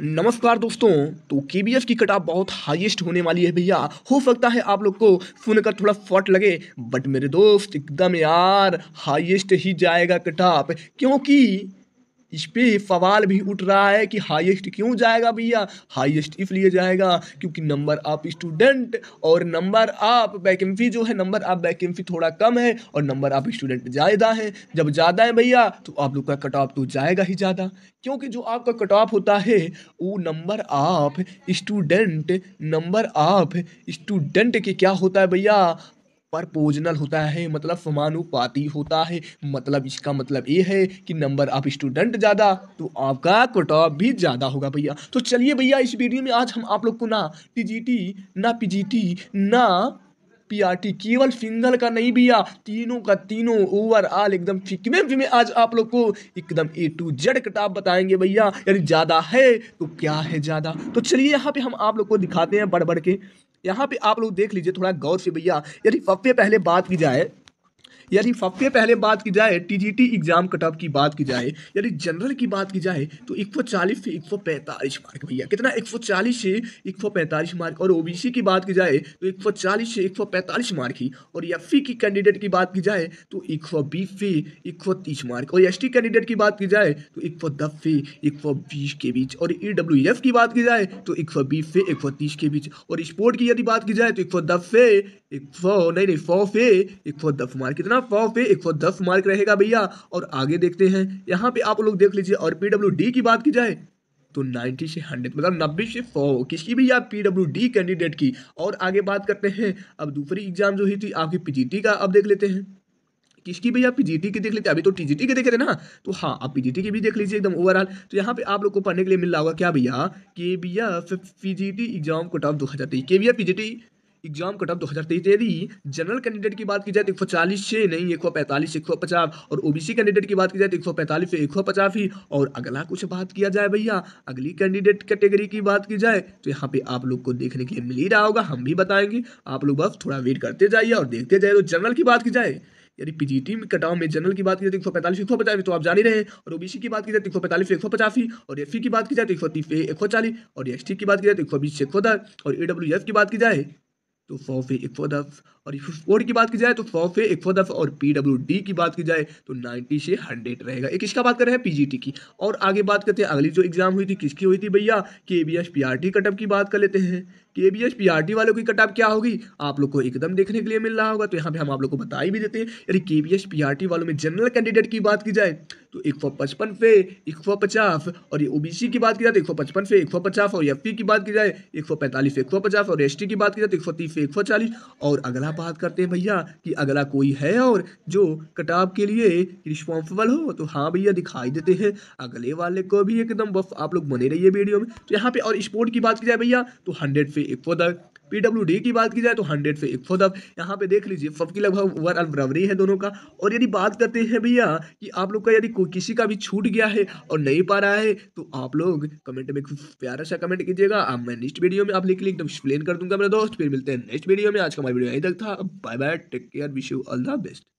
नमस्कार दोस्तों तो के की कट ऑफ बहुत हाईएस्ट होने वाली है भैया हो सकता है आप लोग को सुनकर थोड़ा फॉट लगे बट मेरे दोस्त एकदम यार हाईएस्ट ही जाएगा कट ऑफ क्योंकि इस पर सवाल भी उठ रहा है कि हाईएस्ट क्यों जाएगा भैया हाईएस्ट इसलिए जाएगा क्योंकि नंबर ऑफ स्टूडेंट और नंबर ऑफ वैकेंसी जो है नंबर ऑफ वैकेंसी थोड़ा कम है और नंबर ऑफ स्टूडेंट ज़्यादा है जब ज़्यादा है भैया तो आप लोग का कट ऑफ तो जाएगा ही ज़्यादा क्योंकि जो आपका कट ऑफ होता है वो number of student number of student के क्या होता है भैया प्रपोजनल होता है मतलब समानुपाती होता है मतलब इसका मतलब ये है कि नंबर ऑफ स्टूडेंट ज़्यादा तो आपका कट भी ज़्यादा होगा भैया तो चलिए भैया इस वीडियो में आज हम आप लोग को ना टी ना पी ना पीआरटी केवल सिंगल का नहीं भैया तीनों का तीनों ओवरऑल एकदम फिकमे फिकमे आज आप लोग को एकदम ए टू जेड किताब बताएंगे भैया यानी ज़्यादा है तो क्या है ज़्यादा तो चलिए यहाँ पे हम आप लोग को दिखाते हैं बढ़ बढ़ के यहाँ पे आप लोग देख लीजिए थोड़ा गौर से भैया यदि फफ पहले बात की जाए यदि सबसे पहले बात की जाए टीजीटी एग्जाम कटअप की बात की जाए यदि जनरल की बात की जाए तो 140 से 145 मार्क भैया कितना 140 से 145 मार्क और ओबीसी की बात की जाए तो 140 से 145 मार्क ही और एफ की कैंडिडेट की बात की जाए तो बीस से तीस मार्क और एस कैंडिडेट की बात की जाए तो दस से बीस के बीच और ई की बात की जाए तो बीस से तीस के बीच और स्पोर्ट की यदि बात की जाए तो दस से एक सौ नहीं नहीं सौ से एक सौ दस मार्क कितना सौ से एक सौ दस मार्क रहेगा भैया और आगे देखते हैं यहाँ पे आप लोग देख लीजिए और पीडब्ल्यू की बात की जाए तो 90 से 100 मतलब 90 से 100 किसी भी आप पीडब्ल्यू कैंडिडेट की और आगे बात करते हैं अब दूसरी एग्जाम जो हुई थी आपकी पीजीटी का अब देख लेते हैं किसकी भी आप पीजीटी की देख लेते हैं अभी तो टीजीटी के देख थे ना तो हाँ आप पीजीटी की भी देख लीजिए एकदम ओवरऑल तो यहाँ पे आप लोग को पढ़ने के लिए मिल रहा होगा क्या भैया K B F PGT exam cut off दो हज़ार तेईस K B F PGT exam cutoff दो हज़ार तेईस यदि जनरल कैंडिडेट की बात की जाए तो एक सौ चालीस से नहीं एक सौ पैंतालीस एक सौ पचास और ओबीसी कैंडिडेट की बात की जाए तो एक सौ पैंतालीस से एक सौ पचास ही और अगला कुछ बात किया जाए भैया अगली कैंडिडेट कैटेगरी की बात की जाए तो यहाँ पे आप लोग को देखने के लिए मिल ही रहा होगा हम भी बताएंगे आप लोग बस थोड़ा वेट करते जाइए और देखते जाइए तो जनरल की बात की जाए यदि पीजीटी में कटाव में जनरल की बात की जाए तो एक सौ पैंतालीस एक सौ पचास तो आप जान ही रहे और ओबीसी की बात की जाए तो एक सौ पैंतालीस एक सौ पचास और एफ की बात की जाए तो एक सौ तीस एक सौ चालीस और एस की बात की जाए तो एक सौ बीस एक सौ दस और ए की बात की जाए to the और इफ स्कोर की बात की जाए तो सौ से एक सौ दस और पी डब्ल्यू डी की बात की जाए तो नाइनटी से हंड्रेड रहेगा एक इसका बात कर रहे हैं पीजीटी की और आगे बात करते हैं अगली जो एग्जाम हुई थी किसकी हुई थी भैया K B S P R T cutoff की बात कर लेते हैं K B S P R T वालों की कटअप क्या होगी आप लोग को एकदम देखने के लिए मिल रहा होगा तो यहाँ पे हम आप लोग को बता ही भी देते हैं यदि K B S P R T वालों में जनरल कैंडिडेट की बात की जाए तो एक सौ पचपन से एक सौ पचास और ये ओ बी सी की बात की जाए तो एक सौ पचपन से एक सौ पचास और एफ पी की बात की जाए एक सौ पैंतालीस से एक सौ पचास और एस टी की बात की जाए तो एक सौ तीस से एक सौ चालीस और अगला क्या बात करते हैं भैया कि अगला कोई है और जो कटाब के लिए रिस्पॉन्सिबल हो तो हाँ भैया दिखाई देते हैं अगले वाले को भी एकदम बफ आप लोग बने रहिए वीडियो में तो यहाँ पे और स्पोर्ट की बात की जाए भैया तो हंड्रेड पे एक पौधा पीडब्ल्यू की बात की जाए तो हंड्रेड से एक सौ दस यहाँ पे देख लीजिए सबकी लगभग ओवरऑल बराबरी है दोनों का और यदि बात करते हैं भैया कि आप लोग का यदि किसी का भी छूट गया है और नहीं पा रहा है तो आप लोग कमेंट में प्यारा सा कमेंट कीजिएगा अब मैं नेक्स्ट वीडियो में आप लिख लिख एक्सप्लेन कर दूंगा मेरे दोस्त फिर मिलते हैं नेक्स्ट वीडियो में आज का हमारा वीडियो यही तक था bye bye take care wish you all the best